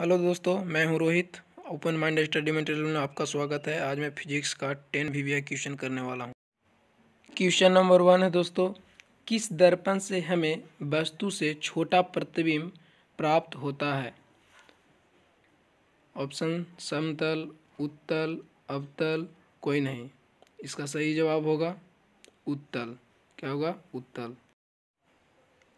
Hello दोस्तों मैं हूं Rohit open mind study material में आपका स्वागत है आज मैं फिजिक्स का टेन वी वी क्वेश्चन करने वाला हूं क्वेश्चन नंबर वन है दोस्तों किस दर्पण से हमें वस्तु से छोटा प्रतिबिंब प्राप्त होता है ऑप्शन समतल उत्तल अवतल कोई नहीं इसका सही जवाब होगा उत्तल क्या होगा उत्तल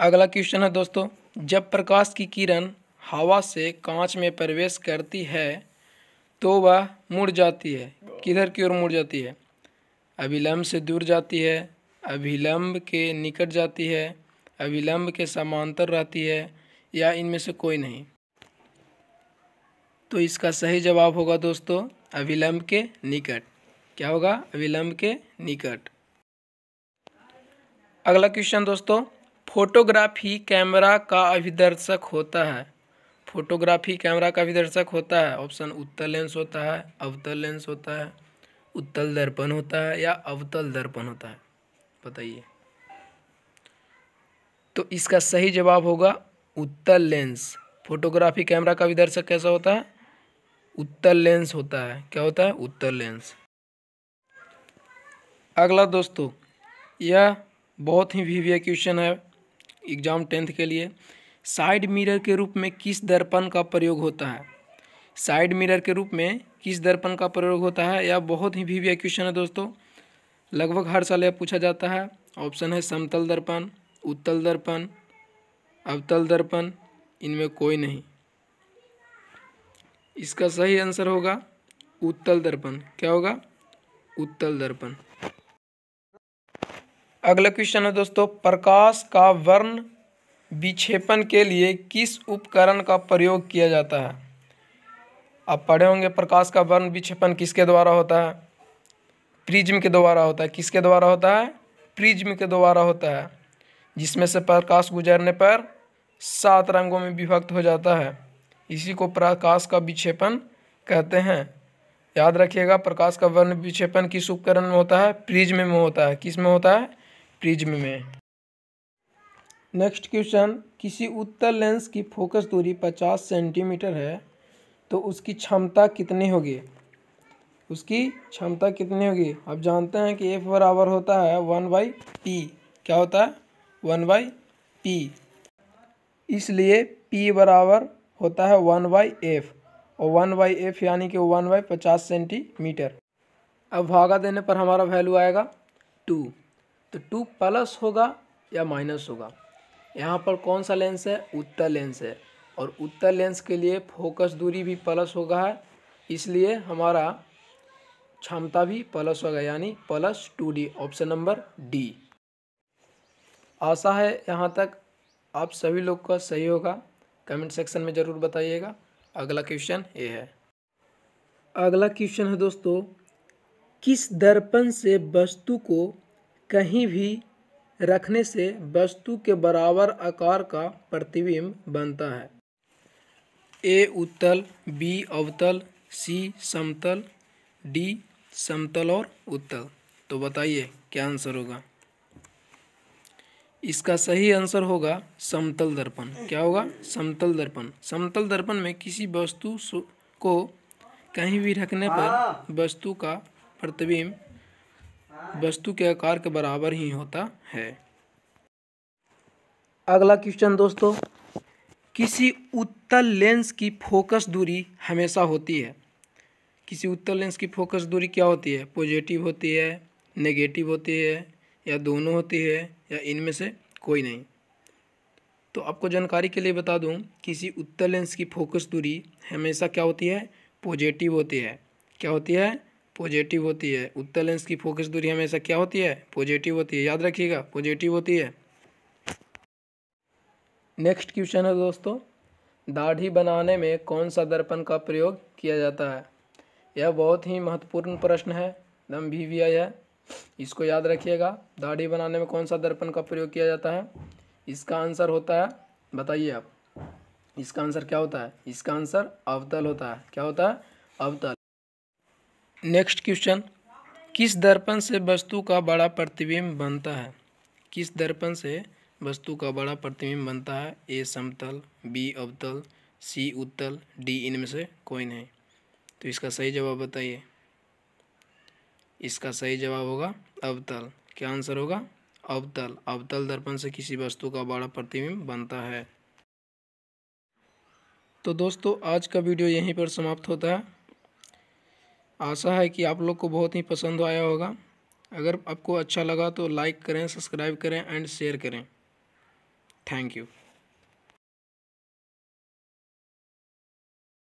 अगला क्वेश्चन है दोस्तों जब प्रकाश की किरण हवा से कांच में प्रवेश करती है तो वह मुड़ जाती है किधर की ओर मुड़ जाती है अभिलंब से दूर जाती है अभिलंब के निकट जाती है अभिलंब के समांतर रहती है या इनमें से कोई नहीं तो इसका सही जवाब होगा दोस्तों अभिलंब के निकट क्या होगा अभिलंब के निकट अगला क्वेश्चन दोस्तों फोटोग्राफी कैमरा का अभिदर्शक होता है फोटोग्राफी कैमरा का भी दर्शक होता है ऑप्शन उत्तल लेंस होता है अवतल लेंस होता है उत्तल दर्पण होता है या अवतल दर्पण होता है बताइए तो इसका सही जवाब होगा उत्तल लेंस फोटोग्राफी कैमरा का भी दर्शक कैसा होता है उत्तल लेंस होता है क्या होता है उत्तल लेंस अगला दोस्तों यह बहुत ही वीवीए क्वेश्चन है एग्ज़ाम टेंथ के लिए साइड मिरर के रूप में किस दर्पण का प्रयोग होता है साइड मिरर के रूप में किस दर्पण का प्रयोग होता है यह बहुत ही भी क्वेश्चन है दोस्तों लगभग हर साल यह पूछा जाता है ऑप्शन है समतल दर्पण उत्तल दर्पण अवतल दर्पण इनमें कोई नहीं इसका सही आंसर होगा उत्तल दर्पण क्या होगा उत्तल दर्पण अगला क्वेश्चन है दोस्तों प्रकाश का वर्ण विक्षेपण के लिए किस उपकरण का प्रयोग किया जाता है आप पढ़े होंगे प्रकाश का वर्ण विक्षेपण किसके द्वारा होता है प्रिज्म के द्वारा होता है किसके द्वारा होता है प्रिज्म के द्वारा होता है जिसमें से प्रकाश गुजरने पर सात रंगों में विभक्त हो जाता है इसी को प्रकाश का विक्षेपण कहते हैं याद रखिएगा प्रकाश का वर्ण विक्षेपण किस उपकरण में होता है प्रिज्म में होता है किस में होता है प्रिज्म में नेक्स्ट क्वेश्चन किसी उत्तर लेंस की फोकस दूरी 50 सेंटीमीटर है तो उसकी क्षमता कितनी होगी उसकी क्षमता कितनी होगी आप जानते हैं कि एफ बराबर होता है वन बाई पी क्या होता है वन बाई पी इसलिए पी बराबर होता है वन बाई एफ और वन बाई एफ यानी कि वन बाई पचास सेंटीमीटर अब भागा देने पर हमारा वैल्यू आएगा टू तो टू प्लस होगा या माइनस होगा यहाँ पर कौन सा लेंस है उत्तर लेंस है और उत्तर लेंस के लिए फोकस दूरी भी प्लस होगा है इसलिए हमारा क्षमता भी प्लस होगा यानी plus two D option number D आशा है यहाँ तक आप सभी लोग का सही होगा कमेंट सेक्शन में ज़रूर बताइएगा अगला क्वेश्चन ये है अगला क्वेश्चन है दोस्तों किस दर्पण से वस्तु को कहीं भी रखने से वस्तु के बराबर आकार का प्रतिबिंब बनता है ए उत्तल बी अवतल सी समतल डी समतल और उत्तल तो बताइए क्या आंसर होगा इसका सही आंसर होगा समतल दर्पण क्या होगा समतल दर्पण समतल दर्पण में किसी वस्तु को कहीं भी रखने पर हाँ। वस्तु का प्रतिबिंब वस्तु के आकार के बराबर ही होता है अगला क्वेश्चन दोस्तों किसी उत्तल लेंस की फोकस दूरी हमेशा होती है किसी उत्तल लेंस की फोकस दूरी क्या होती है पॉजिटिव होती है नेगेटिव होती है या दोनों होती है या इनमें से कोई नहीं तो आपको जानकारी के लिए बता दूं किसी उत्तर लेंस की फोकस दूरी हमेशा क्या होती है पॉजिटिव होती है क्या होती है पॉजिटिव होती है उत्तर लेंस की फोकस दूरी हमेशा क्या होती है पॉजिटिव होती है याद रखिएगा पॉजिटिव होती है नेक्स्ट क्वेश्चन है दोस्तों दाढ़ी बनाने में कौन सा दर्पण का प्रयोग किया जाता है यह बहुत ही महत्वपूर्ण प्रश्न है दम भी वी आई है इसको याद रखिएगा दाढ़ी बनाने में कौन सा दर्पण का प्रयोग किया जाता है इसका आंसर होता है बताइए आप इसका आंसर क्या होता है इसका आंसर अवतल होता है क्या होता है अवतल नेक्स्ट क्वेश्चन किस दर्पण से वस्तु का बड़ा प्रतिबिंब बनता है किस दर्पण से वस्तु का बड़ा प्रतिबिंब बनता है ए समतल बी अवतल सी उत्तल डी इनमें से कोई नहीं तो इसका सही जवाब बताइए इसका सही जवाब होगा अवतल क्या आंसर होगा अवतल अवतल दर्पण से किसी वस्तु का बड़ा प्रतिबिंब बनता है तो दोस्तों आज का वीडियो यहीं पर समाप्त होता है आशा है कि आप लोग को बहुत ही पसंद आया होगा अगर आपको अच्छा लगा तो लाइक करें सब्सक्राइब करें एंड शेयर करें थैंक यू